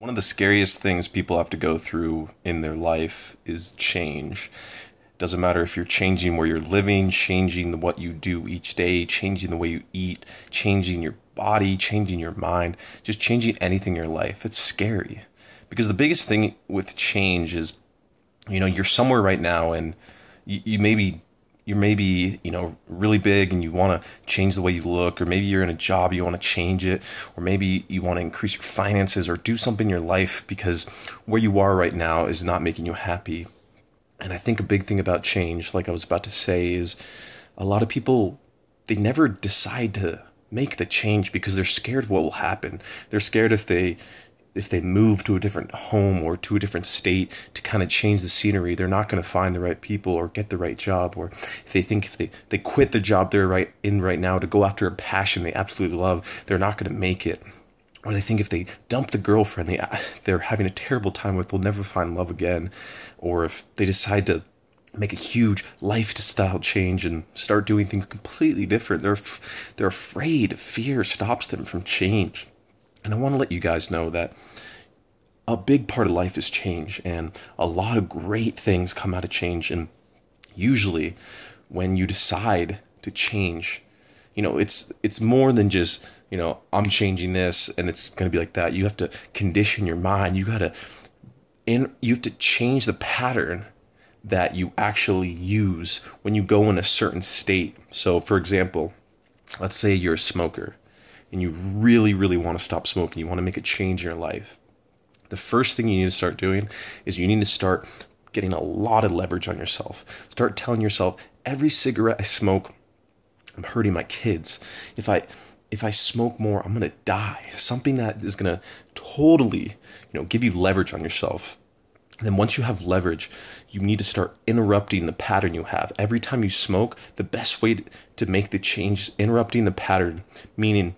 One of the scariest things people have to go through in their life is change. It doesn't matter if you're changing where you're living, changing what you do each day, changing the way you eat, changing your body, changing your mind, just changing anything in your life. It's scary. Because the biggest thing with change is, you know, you're somewhere right now and you, you maybe you're maybe you know really big and you want to change the way you look or maybe you're in a job you want to change it or maybe you want to increase your finances or do something in your life because where you are right now is not making you happy and i think a big thing about change like i was about to say is a lot of people they never decide to make the change because they're scared of what will happen they're scared if they if they move to a different home or to a different state to kind of change the scenery, they're not going to find the right people or get the right job. Or if they think if they, they quit the job they're right in right now to go after a passion they absolutely love, they're not going to make it. Or they think if they dump the girlfriend they, they're having a terrible time with, they'll never find love again. Or if they decide to make a huge lifestyle change and start doing things completely different, they're, they're afraid. Fear stops them from change. And I want to let you guys know that a big part of life is change, and a lot of great things come out of change. And usually, when you decide to change, you know, it's it's more than just you know I'm changing this and it's gonna be like that. You have to condition your mind. You gotta, and you have to change the pattern that you actually use when you go in a certain state. So, for example, let's say you're a smoker and you really, really want to stop smoking, you want to make a change in your life, the first thing you need to start doing is you need to start getting a lot of leverage on yourself. Start telling yourself every cigarette I smoke, I'm hurting my kids. If I if I smoke more, I'm gonna die. Something that is gonna totally, you know, give you leverage on yourself. And then once you have leverage, you need to start interrupting the pattern you have. Every time you smoke, the best way to make the change is interrupting the pattern, meaning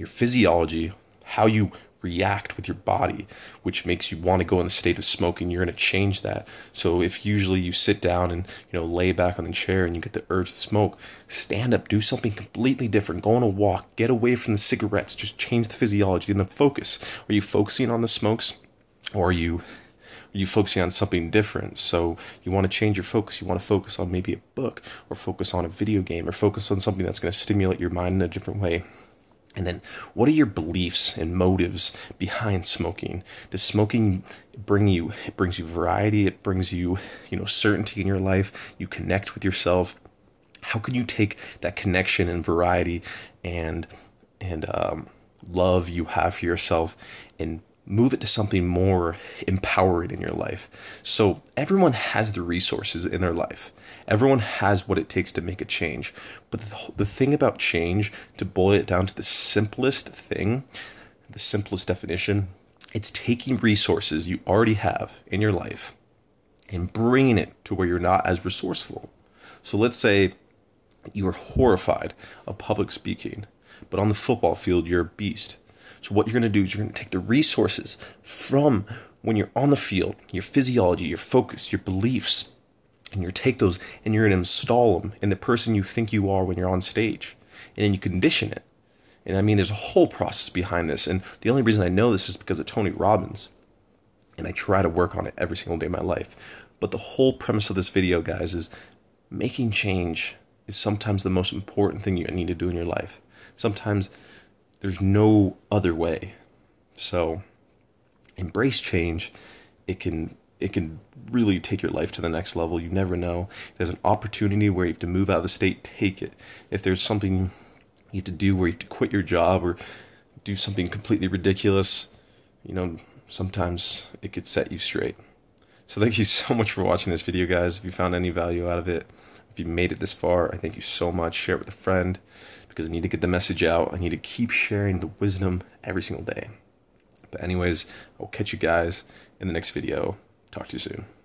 your physiology, how you react with your body, which makes you want to go in the state of smoking. You're going to change that. So if usually you sit down and you know lay back on the chair and you get the urge to smoke, stand up, do something completely different. Go on a walk, get away from the cigarettes. Just change the physiology and the focus. Are you focusing on the smokes, or are you are you focusing on something different? So you want to change your focus. You want to focus on maybe a book, or focus on a video game, or focus on something that's going to stimulate your mind in a different way. And then, what are your beliefs and motives behind smoking? Does smoking bring you? It brings you variety. It brings you, you know, certainty in your life. You connect with yourself. How can you take that connection and variety, and and um, love you have for yourself, and move it to something more empowering in your life. So everyone has the resources in their life. Everyone has what it takes to make a change. But the, the thing about change, to boil it down to the simplest thing, the simplest definition, it's taking resources you already have in your life and bringing it to where you're not as resourceful. So let's say you are horrified of public speaking, but on the football field, you're a beast. So, what you're going to do is you're going to take the resources from when you're on the field, your physiology, your focus, your beliefs, and you take those and you're going to install them in the person you think you are when you're on stage. And then you condition it. And I mean, there's a whole process behind this. And the only reason I know this is because of Tony Robbins. And I try to work on it every single day of my life. But the whole premise of this video, guys, is making change is sometimes the most important thing you need to do in your life. Sometimes there's no other way. So embrace change. It can it can really take your life to the next level. You never know. If there's an opportunity where you have to move out of the state, take it. If there's something you have to do where you have to quit your job or do something completely ridiculous, you know, sometimes it could set you straight. So thank you so much for watching this video, guys. If you found any value out of it, if you made it this far, I thank you so much. Share it with a friend because I need to get the message out. I need to keep sharing the wisdom every single day. But anyways, I'll catch you guys in the next video. Talk to you soon.